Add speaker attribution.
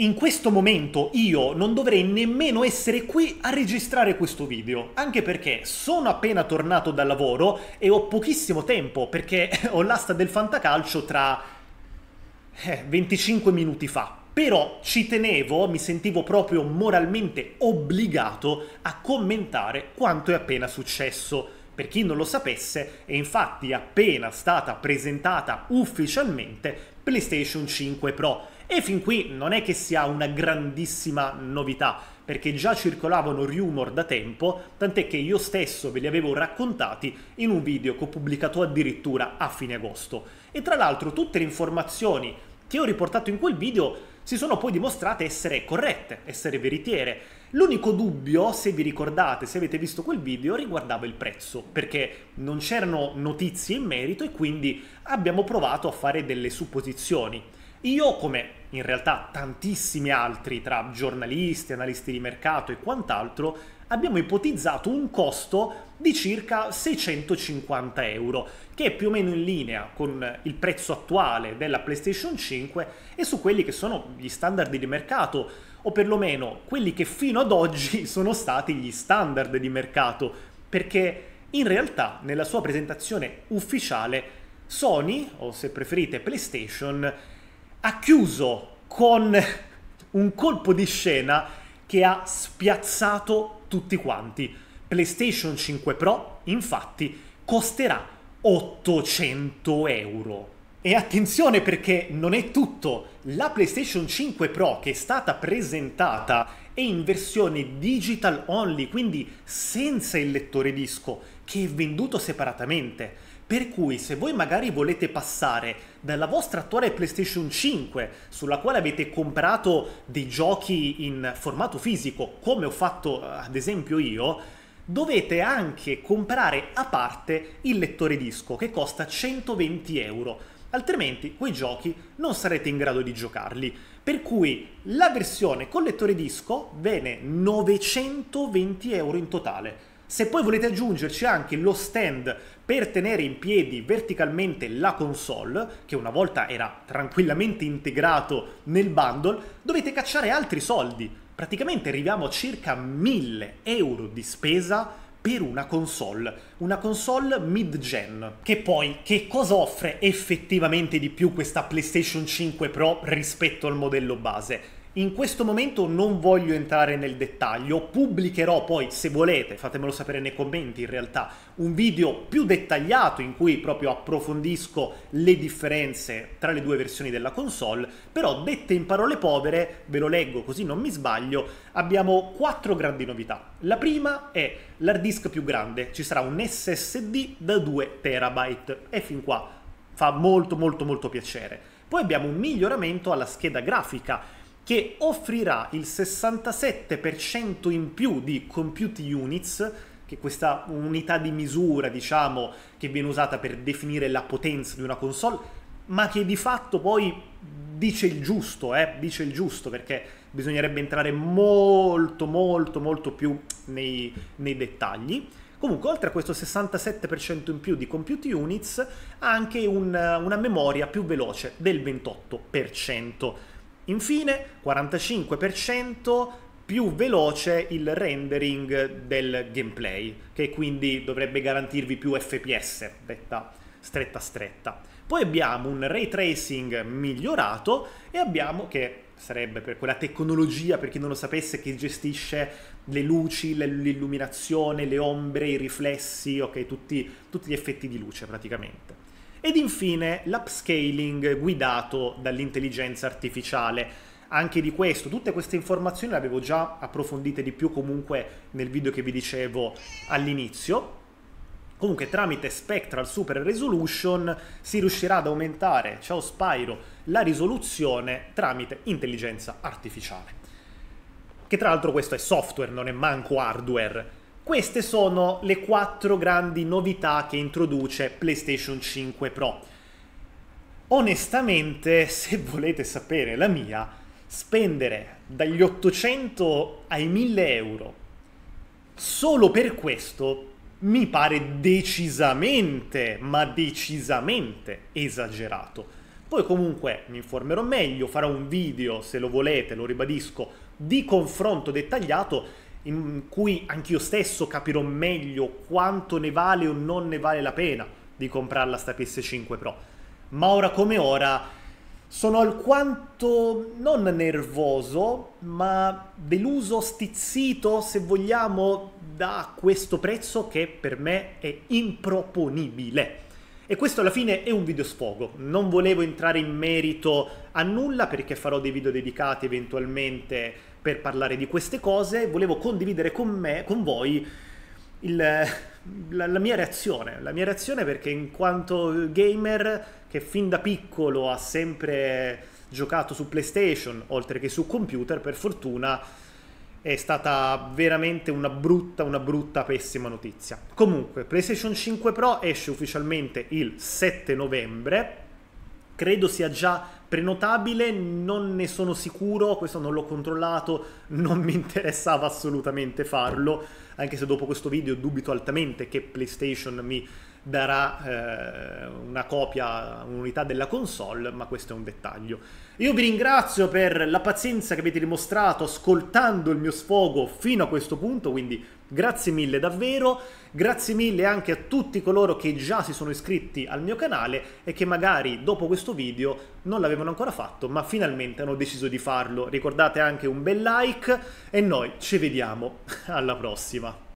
Speaker 1: in questo momento io non dovrei nemmeno essere qui a registrare questo video, anche perché sono appena tornato dal lavoro e ho pochissimo tempo perché ho l'asta del fantacalcio tra eh, 25 minuti fa. Però ci tenevo, mi sentivo proprio moralmente obbligato a commentare quanto è appena successo. Per chi non lo sapesse, è infatti appena stata presentata ufficialmente PlayStation 5 Pro. E fin qui non è che sia una grandissima novità, perché già circolavano rumor da tempo, tant'è che io stesso ve li avevo raccontati in un video che ho pubblicato addirittura a fine agosto. E tra l'altro tutte le informazioni che ho riportato in quel video si sono poi dimostrate essere corrette, essere veritiere. L'unico dubbio, se vi ricordate, se avete visto quel video, riguardava il prezzo, perché non c'erano notizie in merito e quindi abbiamo provato a fare delle supposizioni. Io, come in realtà tantissimi altri tra giornalisti, analisti di mercato e quant'altro, abbiamo ipotizzato un costo di circa 650 euro, che è più o meno in linea con il prezzo attuale della PlayStation 5 e su quelli che sono gli standard di mercato, o perlomeno quelli che fino ad oggi sono stati gli standard di mercato, perché in realtà nella sua presentazione ufficiale Sony, o se preferite PlayStation, ha chiuso con un colpo di scena che ha spiazzato tutti quanti. PlayStation 5 Pro, infatti, costerà 800 euro. E attenzione perché non è tutto, la PlayStation 5 Pro che è stata presentata è in versione digital only, quindi senza il lettore disco, che è venduto separatamente. Per cui se voi magari volete passare dalla vostra attuale PlayStation 5, sulla quale avete comprato dei giochi in formato fisico, come ho fatto eh, ad esempio io, dovete anche comprare a parte il lettore disco che costa 120 euro altrimenti quei giochi non sarete in grado di giocarli. Per cui la versione con lettore disco viene 920 euro in totale. Se poi volete aggiungerci anche lo stand per tenere in piedi verticalmente la console, che una volta era tranquillamente integrato nel bundle, dovete cacciare altri soldi. Praticamente arriviamo a circa 1000 euro di spesa per una console, una console mid-gen. Che poi, che cosa offre effettivamente di più questa PlayStation 5 Pro rispetto al modello base? In questo momento non voglio entrare nel dettaglio, pubblicherò poi, se volete, fatemelo sapere nei commenti in realtà, un video più dettagliato in cui proprio approfondisco le differenze tra le due versioni della console, però dette in parole povere, ve lo leggo così non mi sbaglio, abbiamo quattro grandi novità. La prima è l'hard disk più grande, ci sarà un SSD da 2 terabyte e fin qua fa molto molto molto piacere. Poi abbiamo un miglioramento alla scheda grafica che offrirà il 67% in più di compute units che questa unità di misura, diciamo, che viene usata per definire la potenza di una console, ma che di fatto poi dice il giusto, eh? dice il giusto, perché bisognerebbe entrare molto, molto, molto più nei, nei dettagli. Comunque, oltre a questo 67% in più di compute units, ha anche un, una memoria più veloce del 28%. Infine, 45% più veloce il rendering del gameplay, che quindi dovrebbe garantirvi più FPS, detta stretta stretta. Poi abbiamo un ray tracing migliorato e abbiamo che sarebbe per quella tecnologia, per chi non lo sapesse, che gestisce le luci, l'illuminazione, le ombre, i riflessi, ok, tutti, tutti gli effetti di luce praticamente. Ed infine l'upscaling guidato dall'intelligenza artificiale. Anche di questo, tutte queste informazioni le avevo già approfondite di più comunque nel video che vi dicevo all'inizio. Comunque tramite Spectral Super Resolution si riuscirà ad aumentare, ciao Spyro, la risoluzione tramite intelligenza artificiale. Che tra l'altro questo è software, non è manco hardware. Queste sono le quattro grandi novità che introduce PlayStation 5 Pro. Onestamente, se volete sapere la mia, spendere dagli 800 ai 1000 euro solo per questo mi pare decisamente, ma decisamente esagerato. Poi comunque mi informerò meglio, farò un video, se lo volete, lo ribadisco, di confronto dettagliato in cui anch'io stesso capirò meglio quanto ne vale o non ne vale la pena di comprarla sta PS5 Pro. Ma ora come ora sono alquanto non nervoso, ma deluso, stizzito, se vogliamo, da questo prezzo che per me è improponibile. E questo alla fine è un video sfogo, non volevo entrare in merito a nulla perché farò dei video dedicati eventualmente per parlare di queste cose, volevo condividere con me, con voi, il, la, la, mia reazione. La mia reazione perché in quanto gamer che fin da piccolo ha sempre giocato su PlayStation, oltre che su computer, per fortuna è stata veramente una brutta, una brutta, pessima notizia. Comunque, PlayStation 5 Pro esce ufficialmente il 7 novembre credo sia già prenotabile, non ne sono sicuro, questo non l'ho controllato, non mi interessava assolutamente farlo, anche se dopo questo video dubito altamente che PlayStation mi darà eh, una copia, un'unità della console, ma questo è un dettaglio. Io vi ringrazio per la pazienza che avete dimostrato ascoltando il mio sfogo fino a questo punto, quindi grazie mille davvero, grazie mille anche a tutti coloro che già si sono iscritti al mio canale e che magari dopo questo video non l'avevano ancora fatto, ma finalmente hanno deciso di farlo. Ricordate anche un bel like e noi ci vediamo alla prossima.